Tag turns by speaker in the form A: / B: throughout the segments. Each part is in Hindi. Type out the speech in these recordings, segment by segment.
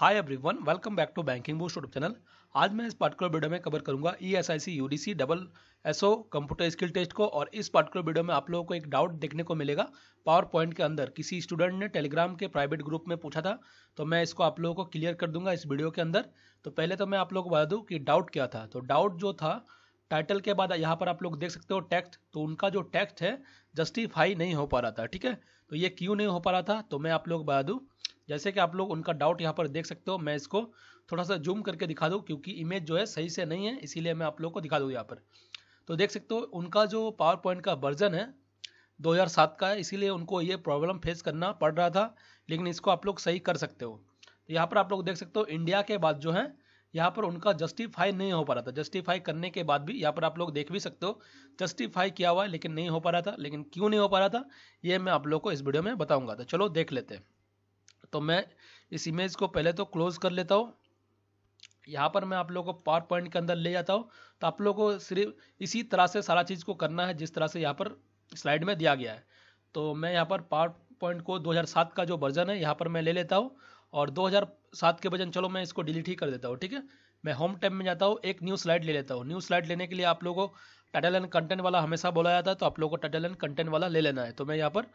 A: hi everyone welcome back to banking boost YouTube channel आज मैं इस पार्टिकुलर वीडियो में कवर करूंगा E S I C U D C double S O computer skill test को और इस पार्टिकुलर वीडियो में आप लोगों को एक डाउट देखने को मिलेगा पावर पॉइंट के अंदर किसी स्टूडेंट ने टेलीग्राम के प्राइवेट ग्रुप में पूछा था तो मैं इसको आप लोगों को क्लियर कर दूंगा इस वीडियो के अंदर तो पहले तो मैं आप लोग को बता दूँ कि डाउट क्या था तो डाउट जो था टाइटल के बाद यहाँ पर आप लोग देख सकते हो टेक्स्ट तो उनका जो टेक्स्ट है जस्टिफाई नहीं हो पा रहा था ठीक है तो ये क्यों नहीं हो पा रहा था तो मैं आप लोग बता दूँ जैसे कि आप लोग उनका डाउट यहाँ पर देख सकते हो मैं इसको थोड़ा सा जूम करके दिखा दूँ क्योंकि इमेज जो है सही से नहीं है इसीलिए मैं आप लोग को दिखा दूँ यहाँ पर तो देख सकते हो उनका जो पावर पॉइंट का वर्जन है 2007 का है इसीलिए उनको ये प्रॉब्लम फेस करना पड़ रहा था लेकिन इसको आप लोग सही कर सकते हो तो यहाँ पर आप लोग देख सकते हो इंडिया के बाद जो है यहाँ पर उनका जस्टिफाई नहीं हो पा रहा था जस्टिफाई करने के बाद भी यहाँ पर आप लोग देख भी सकते हो जस्टिफाई किया हुआ है लेकिन नहीं हो पा रहा था लेकिन क्यों नहीं हो पा रहा था ये मैं आप लोग को इस वीडियो में बताऊंगा तो चलो देख लेते हैं तो मैं इस इमेज को पहले तो क्लोज कर लेता हूँ यहाँ पर मैं आप लोगों को पावर पॉइंट के अंदर ले जाता हूँ तो आप लोगों को सिर्फ इसी तरह से सारा चीज़ को करना है जिस तरह से यहाँ पर स्लाइड में दिया गया है तो मैं यहाँ पर पावर पॉइंट को 2007 का जो वर्जन है यहाँ पर मैं ले लेता हूँ और 2007 के वजन चलो मैं इसको डिलीट ही कर देता हूँ ठीक है मैं होम टाइम में जाता हूँ एक न्यू स्लाइड ले लेता हूँ न्यू स्लाइड लेने के लिए आप लोगों को टाइटल एंड कंटेंट वाला हमेशा बोला जाता है तो आप लोगों को टाइटल एंड कंटेंट वाला ले लेना है तो मैं यहाँ पर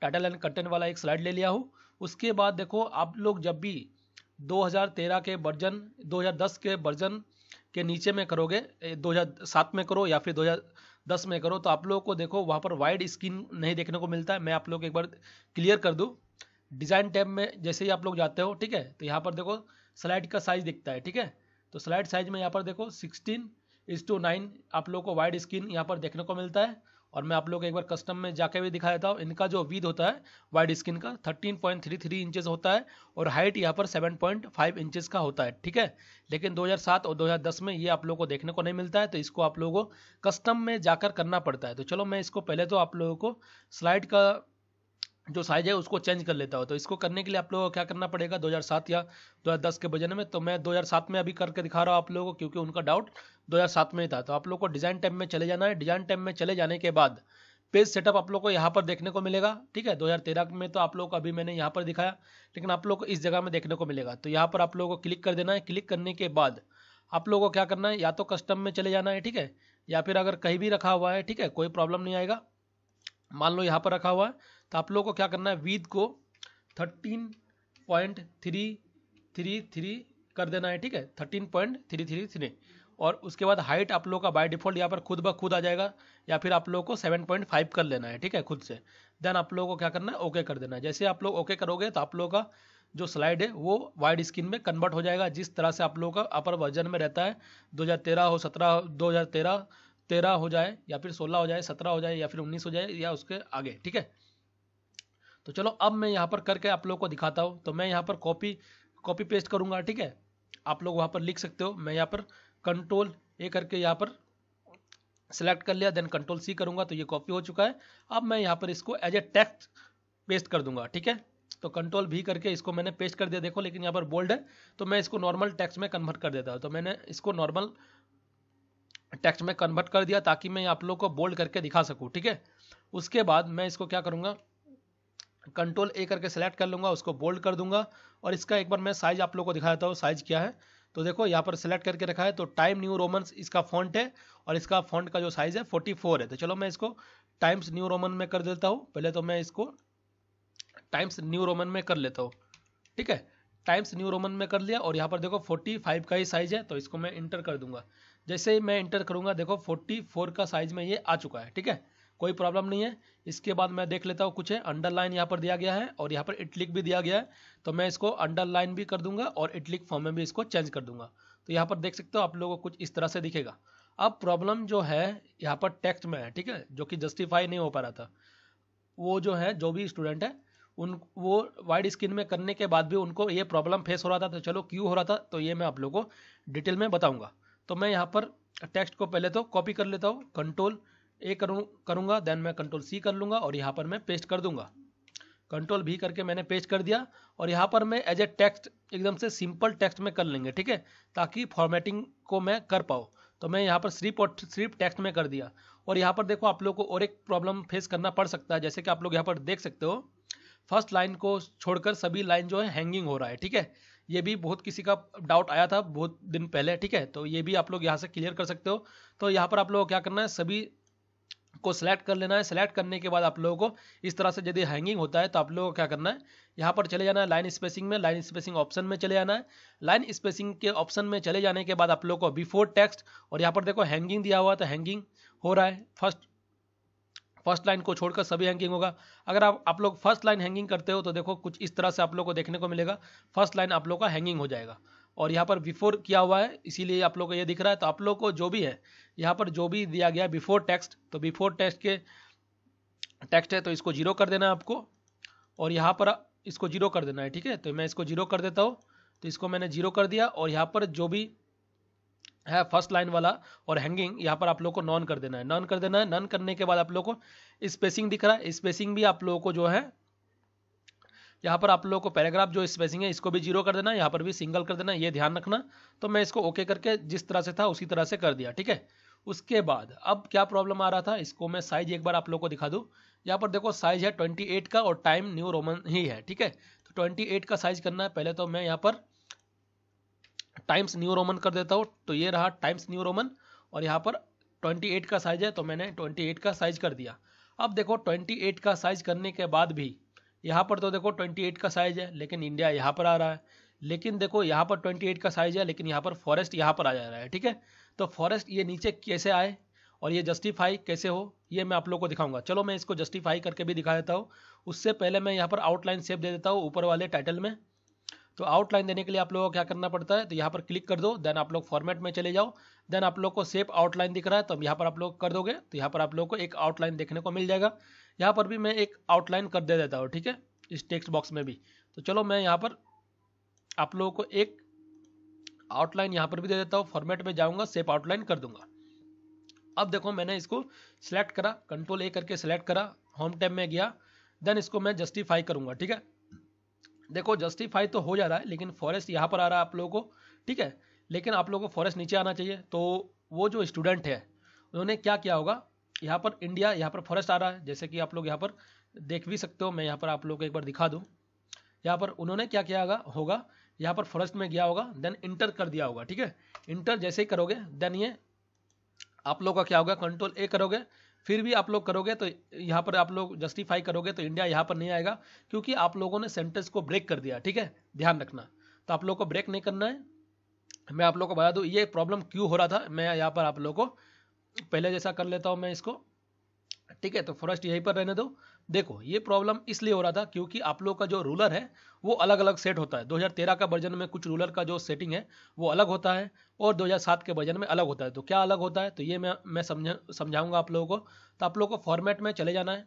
A: टाइटल एंड कंटेंट वाला एक स्लाइड ले लिया हूँ उसके बाद देखो आप लोग जब भी 2013 के वर्जन 2010 के वर्जन के नीचे में करोगे 2007 में करो या फिर 2010 में करो तो आप लोगों को देखो वहाँ पर वाइड स्क्रीन नहीं देखने को मिलता है मैं आप लोग एक बार क्लियर कर दूँ डिज़ाइन टैब में जैसे ही आप लोग जाते हो ठीक है तो यहाँ पर देखो स्लाइड का साइज़ दिखता है ठीक है तो स्लाइड साइज में यहाँ पर देखो सिक्सटीन इज टू नाइन आप लोगों को वाइड स्क्रीन यहाँ पर देखने को मिलता है और मैं आप लोग एक बार कस्टम में जाके भी दिखा देता हूँ इनका जो वीद होता है वाइड स्किन का 13.33 इंचेस होता है और हाइट यहाँ पर 7.5 इंचेस का होता है ठीक है लेकिन 2007 और 2010 में ये आप लोगों को देखने को नहीं मिलता है तो इसको आप लोगों को कस्टम में जाकर करना पड़ता है तो चलो मैं इसको पहले तो आप लोगों को स्लाइड का जो साइज है उसको चेंज कर लेता हो तो इसको करने के लिए आप लोगों को क्या करना पड़ेगा 2007 या 2010 के बजट में तो मैं 2007 में अभी करके दिखा रहा हूँ आप लोगों को क्योंकि उनका डाउट 2007 में ही था तो आप लोग को डिज़ाइन टाइम में चले जाना है डिज़ाइन टाइम में चले जाने के बाद पेज सेटअप आप लोग को यहाँ पर देखने को मिलेगा ठीक है दो में तो आप लोग को अभी मैंने यहाँ पर दिखाया लेकिन आप लोग को इस जगह में देखने को मिलेगा तो यहाँ पर आप लोगों को क्लिक कर देना है क्लिक करने के बाद आप लोगों को क्या करना है या तो कस्टम में चले जाना है ठीक है या फिर अगर कहीं भी रखा हुआ है ठीक है कोई प्रॉब्लम नहीं आएगा मान लो यहाँ पर रखा हुआ है तो आप लोगों को क्या करना है वीद को thirteen point three three three कर देना है ठीक है thirteen point three three three और उसके बाद हाइट आप लोगों का बाय डिफॉल्ट यहाँ पर खुद ब खुद आ जाएगा या फिर आप लोगों को सेवन पॉइंट फाइव कर लेना है ठीक है खुद से देन आप लोगों को क्या करना है ओके कर देना है जैसे आप लोग ओके करोगे तो आप लोगों का जो स्लाइड है वो वाइड स्क्रीन में कन्वर्ट हो जाएगा जिस तरह से आप लोगों का अपर वर्जन में रहता है 2013 हो 17 2013 तेरह हो जाए या फिर सोलह हो जाए सत्रह हो जाए या फिर उन्नीस हो जाए या उसके आगे ठीक है तो चलो अब मैं यहाँ पर करके आप लोगों को दिखाता हूँ तो मैं यहाँ पर कॉपी कॉपी पेस्ट करूँगा ठीक है आप लोग वहाँ पर लिख सकते हो मैं यहाँ पर कंट्रोल ए करके यहाँ पर सिलेक्ट कर लिया देन कंट्रोल सी करूँगा तो ये कॉपी हो चुका है अब मैं यहाँ पर इसको एज ए टेक्स्ट पेस्ट कर दूंगा ठीक है तो कंट्रोल भी करके इसको मैंने पेस्ट कर दिया देखो लेकिन यहाँ पर बोल्ड है तो मैं इसको नॉर्मल टेक्स्ट में कन्वर्ट कर देता हूँ तो मैंने इसको नॉर्मल टेक्स्ट में कन्वर्ट कर दिया ताकि मैं आप लोग को बोल्ड करके दिखा सकूँ ठीक है उसके बाद मैं इसको क्या करूँगा कंट्रोल ए करके सेलेक्ट कर लूंगा उसको बोल्ड कर दूंगा और इसका एक बार मैं साइज आप लोग को दिखा देता हूँ साइज क्या है तो देखो यहाँ पर सिलेक्ट करके रखा है तो टाइम न्यू रोमन्स इसका फॉन्ट है और इसका फॉन्ट का जो साइज़ है 44 है तो चलो मैं इसको टाइम्स न्यू रोमन में कर देता हूँ पहले तो मैं इसको टाइम्स न्यू रोमन में कर लेता हूँ ठीक है टाइम्स न्यू रोमन में कर लिया और यहाँ पर देखो 45 का ही साइज़ है तो इसको मैं इंटर कर दूंगा जैसे ही मैं इंटर करूँगा देखो फोर्टी फोर का साइज में ये आ चुका है ठीक है कोई प्रॉब्लम नहीं है इसके बाद मैं देख लेता हूँ कुछ है अंडरलाइन यहाँ पर दिया गया है और यहाँ पर इटलिक भी दिया गया है तो मैं इसको अंडरलाइन भी कर दूंगा और इटलिक फॉर्म में भी इसको चेंज कर दूंगा तो यहाँ पर देख सकते हो आप लोगों को कुछ इस तरह से दिखेगा अब प्रॉब्लम जो है यहाँ पर टेक्स्ट में है ठीक है जो कि जस्टिफाई नहीं हो पा रहा था वो जो है जो भी स्टूडेंट है उन वो वाइड स्क्रीन में करने के बाद भी उनको ये प्रॉब्लम फेस हो रहा था तो चलो क्यों हो रहा था तो ये मैं आप लोगों को डिटेल में बताऊंगा तो मैं यहाँ पर टेक्स्ट को पहले तो कॉपी कर लेता हूँ कंट्रोल ए करूँ करूँगा देन मैं कंट्रोल सी कर लूँगा और यहाँ पर मैं पेस्ट कर दूँगा कंट्रोल भी करके मैंने पेस्ट कर दिया और यहाँ पर मैं एज ए टेक्स्ट एकदम से सिंपल टेक्स्ट में कर लेंगे ठीक है ताकि फॉर्मेटिंग को मैं कर पाऊँ तो मैं यहाँ पर सिर्फ और सिर्फ टेक्स्ट में कर दिया और यहाँ पर देखो आप लोग को और एक प्रॉब्लम फेस करना पड़ सकता है जैसे कि आप लोग यहाँ पर देख सकते हो फर्स्ट लाइन को छोड़कर सभी लाइन जो है हैंगिंग हो रहा है ठीक है ये भी बहुत किसी का डाउट आया था बहुत दिन पहले ठीक है तो ये भी आप लोग यहाँ से क्लियर कर सकते हो तो यहाँ पर आप लोगों को क्या करना है सभी को सिलेक्ट कर लेना है सिलेक्ट करने के बाद आप लोगों को इस तरह से यदि हैंगिंग होता है तो आप लोगों को क्या करना है यहाँ पर चले जाना है लाइन स्पेसिंग में लाइन स्पेसिंग ऑप्शन में चले जाना है लाइन स्पेसिंग के ऑप्शन में चले जाने के बाद आप लोगों को बिफोर टेक्स्ट और यहाँ पर देखो हैंगिंग दिया हुआ तो हैंगिंग हो रहा है फर्स्ट फर्स्ट लाइन को छोड़कर सभी हैंगिंग होगा अगर आप आप लोग फर्स्ट लाइन हैंगिंग करते हो तो देखो कुछ इस तरह से आप लोग को देखने को मिलेगा फर्स्ट लाइन आप लोग का हैंगिंग हो जाएगा और यहाँ पर बिफोर किया हुआ है इसीलिए आप लोग को ये दिख रहा है तो आप लोग को जो भी है यहाँ पर जो भी दिया गया बिफोर टेक्स्ट तो बिफोर टेक्स्ट के टेक्स्ट है तो इसको जीरो कर देना है आपको और यहाँ पर इसको जीरो कर देना है ठीक है तो मैं इसको जीरो कर देता हूँ तो इसको मैंने जीरो कर दिया और यहाँ पर जो भी है फर्स्ट लाइन वाला और हैंगिंग यहाँ पर आप लोग को नॉन कर देना है नॉन कर देना है नॉन करने के बाद आप लोग को स्पेसिंग दिख रहा है स्पेसिंग भी आप लोगों को जो है यहाँ पर आप लोगों को पैराग्राफ जो स्पेसिंग है इसको भी जीरो कर देना है यहाँ पर भी सिंगल कर देना है ये ध्यान रखना तो मैं इसको ओके करके जिस तरह से था उसी तरह से कर दिया ठीक है उसके बाद अब क्या प्रॉब्लम आ रहा था इसको मैं साइज एक बार आप लोग को दिखा दूँ यहाँ पर देखो साइज है ट्वेंटी का और टाइम न्यू रोमन ही है ठीक है तो ट्वेंटी का साइज करना है पहले तो मैं यहाँ पर टाइम्स न्यू रोमन कर देता हूँ तो ये रहा टाइम्स न्यू रोमन और यहाँ पर 28 का साइज है तो मैंने 28 का साइज कर दिया अब देखो 28 का साइज करने के बाद भी यहाँ पर तो देखो 28 का साइज है लेकिन इंडिया यहाँ पर आ रहा है लेकिन देखो यहाँ पर 28 का साइज है लेकिन यहाँ पर फॉरेस्ट यहाँ पर आ जा रहा है ठीक है तो फॉरेस्ट ये नीचे कैसे आए और ये जस्टिफाई कैसे हो ये मैं आप लोग को दिखाऊंगा चलो मैं इसको जस्टिफाई करके भी दिखा देता हूँ उससे पहले मैं यहाँ पर आउटलाइन सेप दे देता हूँ ऊपर वाले टाइटल में तो आउटलाइन देने के लिए आप लोगों को क्या करना पड़ता है तो यहाँ पर क्लिक कर दो देन आप लोग फॉर्मेट में चले जाओ देन आप लोग को सेप आउटलाइन दिख रहा है तो यहाँ पर आप लोग कर दोगे तो यहाँ पर आप लोग को एक आउटलाइन देखने को मिल जाएगा यहाँ पर भी मैं एक आउटलाइन कर दे देता हूँ ठीक है इस टेक्स्ट बॉक्स में भी तो चलो मैं यहाँ पर आप लोगों को एक आउटलाइन यहाँ पर भी दे देता हूँ फॉर्मेट में जाऊँगा सेप आउटलाइन कर दूंगा अब देखो मैंने इसको सिलेक्ट करा कंट्रोल ए करके सिलेक्ट करा होम टैब में गया देन इसको मैं जस्टिफाई करूंगा ठीक है देखो जस्टिफाई तो हो जा रहा है लेकिन फॉरेस्ट यहाँ पर आ रहा है आप लोगों को ठीक है लेकिन आप लोगों को फॉरेस्ट नीचे आना चाहिए तो वो जो स्टूडेंट है उन्होंने क्या किया होगा यहाँ पर इंडिया यहाँ पर फॉरेस्ट आ रहा है जैसे कि आप लोग यहाँ पर देख भी सकते हो मैं यहाँ पर आप लोग को एक बार दिखा दूँ यहाँ पर उन्होंने क्या किया होगा होगा यहाँ पर फॉरेस्ट में गया होगा देन इंटर कर दिया होगा ठीक है इंटर जैसे ही करोगे देन ये आप लोग का क्या होगा कंट्रोल ए करोगे फिर भी आप लोग करोगे तो यहाँ पर आप लोग जस्टिफाई करोगे तो इंडिया यहाँ पर नहीं आएगा क्योंकि आप लोगों ने सेंटेंस को ब्रेक कर दिया ठीक है ध्यान रखना तो आप लोग को ब्रेक नहीं करना है मैं आप लोग को बता दूँ ये प्रॉब्लम क्यों हो रहा था मैं यहाँ पर आप लोग को पहले जैसा कर लेता हूँ मैं इसको ठीक है तो फर्स्ट यहीं पर रहने दो देखो ये प्रॉब्लम इसलिए हो रहा था क्योंकि आप लोग का जो रूलर है वो अलग अलग सेट होता है 2013 का वर्जन में कुछ रूलर का जो सेटिंग है वो अलग होता है और 2007 के वर्जन में अलग होता है तो क्या अलग होता है तो ये मैं मैं समझाऊंगा आप लोगों को तो आप लोगों को फॉर्मेट में चले जाना है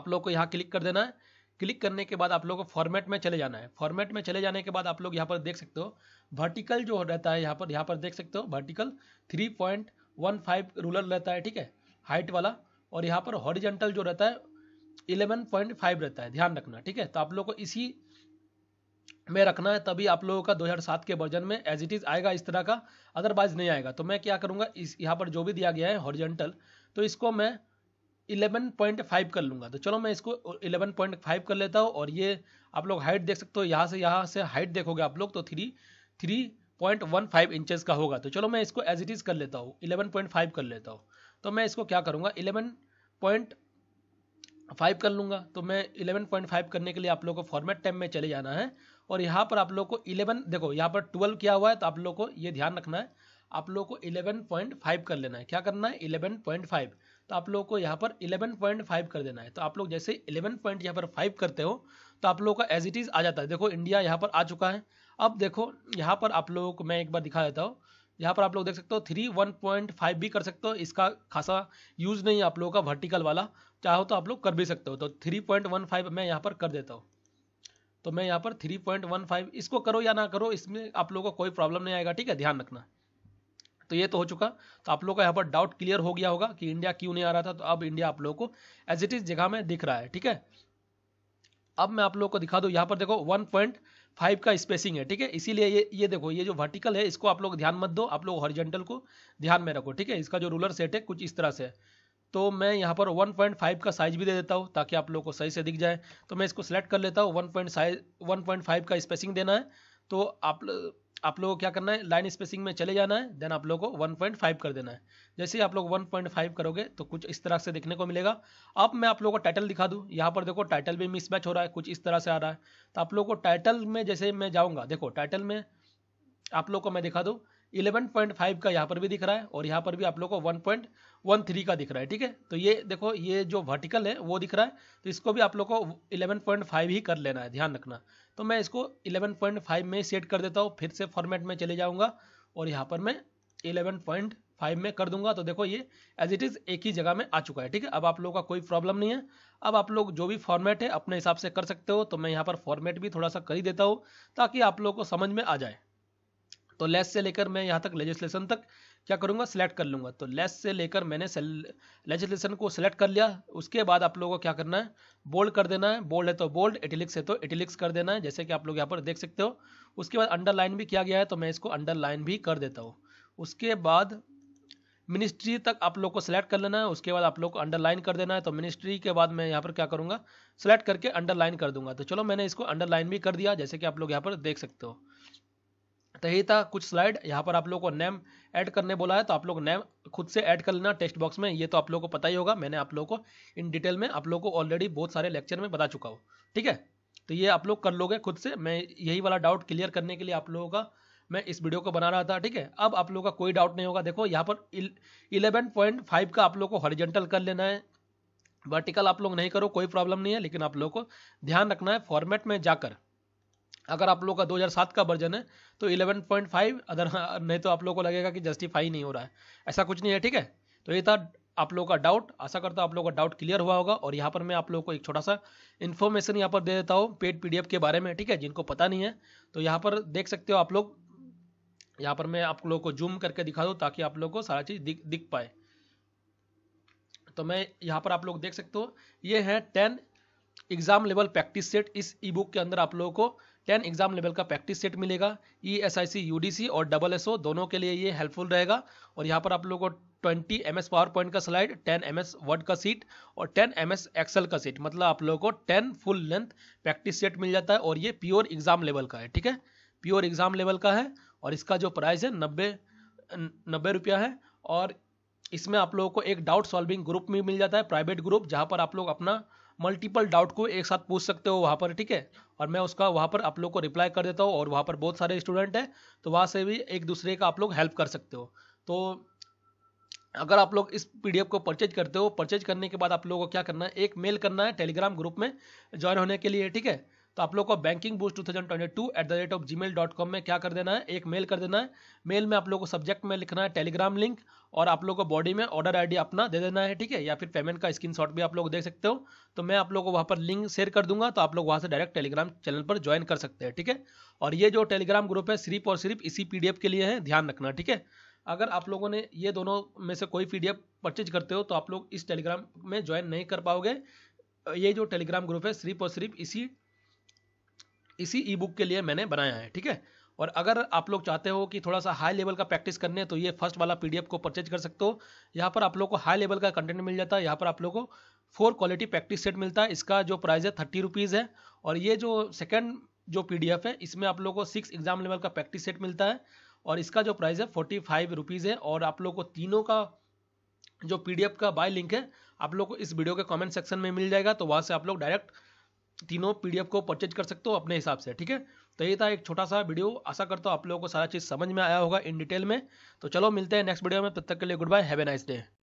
A: आप लोग को यहाँ क्लिक कर देना है क्लिक करने के बाद आप लोगों को फॉर्मेट में चले जाना है फॉर्मेट में चले जाने के बाद आप लोग यहाँ पर देख सकते हो वर्टिकल जो रहता है यहाँ पर यहाँ पर देख सकते हो vertical three point one five ruler रहता है ठीक है हाइट वाला और यहाँ पर हॉरिजेंटल जो रहता है 11.5 रहता है ध्यान रखना ठीक है तो आप लोग को इसी में रखना है तभी आप लोगों का 2007 के वर्जन में एज इट इज़ आएगा इस तरह का अदरवाइज नहीं आएगा तो मैं क्या करूंगा इस यहाँ पर जो भी दिया गया है हॉरिजेंटल तो इसको मैं 11.5 कर लूंगा तो चलो मैं इसको 11.5 कर लेता हूँ और ये आप लोग हाइट देख सकते हो यहाँ से यहाँ से हाइट देखोगे आप लोग तो three three point one five inches का होगा तो चलो मैं इसको एज इट इज़ कर लेता हूँ इलेवन पॉइंट फाइव कर लेता हूँ तो मैं इसको क्या करूँगा इलेवन पॉइंट फाइव कर लूँगा तो मैं इलेवन पॉइंट फाइव करने के लिए आप लोग को फॉर्मेट टाइम में चले जाना है और यहाँ पर आप लोग को इलेवन देखो यहाँ पर ट्वेल्व किया हुआ है तो आप लोग को ये ध्यान रखना है आप लोग को इलेवन पॉइंट फाइव कर लेना है क्या करना है इलेवन पॉइंट फाइव तो आप लोग को यहाँ पर इलेवन पॉइंट फाइव कर देना है तो आप लोग जैसे इलेवन पॉइंट यहाँ पर फाइव करते हो तो आप लोग का एज इट इज़ आ जाता है देखो इंडिया यहाँ पर आ चुका है अब देखो यहाँ पर आप लोगों को मैं एक बार दिखा देता हूँ यहाँ पर आप लोग देख सकते हो थ्री वन पॉइंट फाइव भी कर सकते हो इसका खासा यूज़ नहीं है आप लोगों का वर्टिकल वाला चाहो तो आप लोग कर भी सकते हो तो थ्री पॉइंट वन फाइव मैं यहाँ पर कर देता हूँ तो मैं यहाँ पर थ्री पॉइंट वन फाइव इसको करो या ना करो इसमें आप लोगों को कोई प्रॉब्लम नहीं आएगा ठीक है ध्यान रखना तो ये तो हो चुका तो आप लोग का यहाँ पर डाउट क्लियर हो गया होगा कि इंडिया क्यों नहीं आ रहा था तो अब इंडिया आप लोगों को एज इट इज जगह में दिख रहा है ठीक है अब मैं आप लोगों को दिखा दूँ यहाँ पर देखो वन फाइव का स्पेसिंग है ठीक है इसीलिए ये ये देखो ये जो वर्टिकल है इसको आप लोग ध्यान मत दो आप लोग हॉरिजेंटल को ध्यान में रखो ठीक है इसका जो रूलर सेट है कुछ इस तरह से तो मैं यहाँ पर 1.5 का साइज भी दे देता हूँ ताकि आप लोगों को सही से दिख जाए तो मैं इसको सेलेक्ट कर लेता हूँ one point size one point five का स्पेसिंग देना है तो आप आप लोगों को क्या करना है लाइन स्पेसिंग में चले जाना है देन आप लोगों को 1.5 कर देना है जैसे ही आप लोग 1.5 करोगे तो कुछ इस तरह से देखने को मिलेगा अब मैं आप लोगों को टाइटल दिखा दूँ यहाँ पर देखो टाइटल भी मिसमैच हो रहा है कुछ इस तरह से आ रहा है तो आप लोग को टाइटल में जैसे मैं जाऊँगा देखो टाइटल में आप लोग को मैं दिखा दूँ 11.5 का यहाँ पर भी दिख रहा है और यहाँ पर भी आप लोग को 1.13 का दिख रहा है ठीक है तो ये देखो ये जो वर्टिकल है वो दिख रहा है तो इसको भी आप लोग को 11.5 ही कर लेना है ध्यान रखना तो मैं इसको 11.5 में सेट कर देता हूँ फिर से फॉर्मेट में चले जाऊँगा और यहाँ पर मैं फाइव में कर दूंगा तो देखो ये एज इट इज़ एक ही जगह में आ चुका है ठीक है अब आप लोगों का कोई प्रॉब्लम नहीं है अब आप लोग जो भी फॉर्मेट है अपने हिसाब से कर सकते हो तो मैं यहाँ पर फॉर्मेट भी थोड़ा सा कर ही देता हूँ ताकि आप लोग को समझ में आ जाए तो लेस से लेकर मैं यहाँ तक लेजिस्लेशन तक क्या करूँगा सिलेक्ट कर लूँगा तो लेस से लेकर मैंने लेजिस्लेशन को सिलेक्ट कर लिया उसके बाद आप लोगों को क्या करना है बोल्ड कर देना है बोल्ड है तो बोल्ड एटिलिक्स है तो एटिलिक्स कर देना है जैसे कि आप लोग यहाँ पर देख सकते हो उसके बाद अंडरलाइन भी किया गया है तो मैं इसको अंडरलाइन भी कर देता हूँ उसके बाद मिनिस्ट्री तक आप लोग को सिलेक्ट कर लेना है उसके बाद आप लोग को अंडरलाइन कर देना है तो मिनिस्ट्री के बाद मैं यहाँ पर क्या करूँगा सिलेक्ट करके अंडरलाइन कर दूंगा तो चलो मैंने इसको अंडरलाइन भी कर दिया जैसे कि आप लोग यहाँ पर देख सकते हो तो यही था कुछ स्लाइड यहाँ पर आप लोग को नेम ऐड करने बोला है तो आप लोग नेम खुद से ऐड कर लेना टेक्स्ट बॉक्स में ये तो आप लोगों को पता ही होगा मैंने आप लोगों को इन डिटेल में आप लोगों को ऑलरेडी बहुत सारे लेक्चर में बता चुका हूँ ठीक है तो ये आप लोग कर लोगे खुद से मैं यही वाला डाउट क्लियर करने के लिए आप लोगों का मैं इस वीडियो को बना रहा था ठीक है अब आप लोगों का कोई डाउट नहीं होगा देखो यहाँ पर इलेवन पॉइंट फाइव का आप लोग को हॉरिजेंटल कर लेना है वर्टिकल आप लोग नहीं करो कोई प्रॉब्लम नहीं है लेकिन आप लोग को ध्यान रखना है फॉर्मेट में जाकर अगर आप लोग का 2007 का वर्जन है तो 11.5 अदर नहीं तो आप लोग को लगेगा कि जस्टिफाई नहीं हो रहा है ऐसा कुछ नहीं है ठीक है तो ये था आप लोगों का डाउट आशा करता हूँ आप लोगों का डाउट क्लियर हुआ होगा और यहाँ पर मैं आप लोगों को एक छोटा सा इन्फॉर्मेशन यहाँ पर दे देता हूँ पेड पीडीएफ के बारे में ठीक है जिनको पता नहीं है तो यहाँ पर देख सकते हो आप लोग यहाँ पर मैं आप लोगों को जूम करके दिखा दूँ ताकि आप लोग को सारा चीज़ दिख दिख पाए तो मैं यहाँ पर आप लोग देख सकते हो ये है ten exam level practice set इस ई बुक के अंदर आप लोगों को टेन एग्जाम लेवल का प्रैक्टिस सेट मिलेगा E S I C U D C और डबल एस ओ दोनों के लिए ये हेल्पफुल रहेगा और यहाँ पर आप लोगों को twenty M S PowerPoint का slide ten M S word का सीट और टेन एम एस एक्सेल का सीट मतलब आप लोगों को ten full length practice set मिल जाता है और ये प्योर एग्जाम लेवल का है ठीक है प्योर एग्जाम लेवल का है और इसका जो प्राइस है नब्बे नब्बे रुपया है और इसमें आप लोगों को एक डाउट सॉल्विंग ग्रुप में मिल जाता है प्राइवेट ग्रुप जहाँ पर आप लोग अपना मल्टीपल डाउट को एक साथ पूछ सकते हो वहाँ पर ठीक है और मैं उसका वहाँ पर आप लोग को रिप्लाई कर देता हूँ और वहाँ पर बहुत सारे स्टूडेंट हैं तो वहाँ से भी एक दूसरे का आप लोग हेल्प कर सकते हो तो अगर आप लोग इस पी को परचेज करते हो परचेज करने के बाद आप लोगों को क्या करना है एक मेल करना है टेलीग्राम ग्रुप में ज्वाइन होने के लिए ठीक है तो आप लोग को banking boost two thousand twenty two at the rate of Gmail dot com में क्या कर देना है एक मेल कर देना है मेल में आप लोग को सब्जेक्ट में लिखना है टेलीग्राम लिंक और आप लोग को बॉडी में ऑर्डर आईडी अपना दे देना है ठीक है या फिर पेमेंट का शॉट भी आप लोग देख सकते हो तो मैं आप लोग को वहाँ पर लिंक शेयर कर दूंगा तो आप लोग वहाँ से डायरेक्ट टेलीग्राम चैनल पर ज्वाइन कर सकते हैं ठीक है और ये जो टेलीग्राम ग्रुप है सिर्फ और सिर्फ इसी एफ के लिए है ध्यान रखना ठीक है अगर आप लोगों ने ये दोनों में से कोई एफ परचेज करते हो तो आप लोग इस टेलीग्राम में ज्वाइन नहीं कर पाओगे ये जो टेलीग्राम ग्रुप है सिर्फ और सिर्फ इसी इसी ई बुक के लिए मैंने बनाया है ठीक है और अगर आप लोग चाहते हो कि थोड़ा सा हाई लेवल का प्रैक्टिस करने तो ये फर्स्ट वाला पीडीएफ को परचेज कर सकते हो यहाँ पर आप लोग को हाई लेवल का कंटेंट मिल जाता है यहाँ पर आप लोग को फोर क्वालिटी प्रैक्टिस सेट मिलता है इसका जो प्राइस है थर्टी रुपीज़ है और ये जो सेकंड जो पीडीएफ है इसमें आप लोग को सिक्स एग्जाम लेवल का प्रैक्टिस सेट मिलता है और इसका जो प्राइस है फोर्टी फाइव रुपीज़ है और आप लोग को तीनों का जो पीडीएफ का बाय लिंक है आप लोग को इस वीडियो के कमेंट सेक्शन में मिल जाएगा तो वहाँ से आप लोग डायरेक्ट तीनों पीडीएफ को परचेज कर सकते हो अपने हिसाब से ठीक है तो ये था एक छोटा सा वीडियो आशा करता हूँ आप लोगों को सारा चीज़ समझ में आया होगा इन डिटेल में तो चलो मिलते हैं नेक्स्ट वीडियो में तब तक के लिए goodbye have a nice day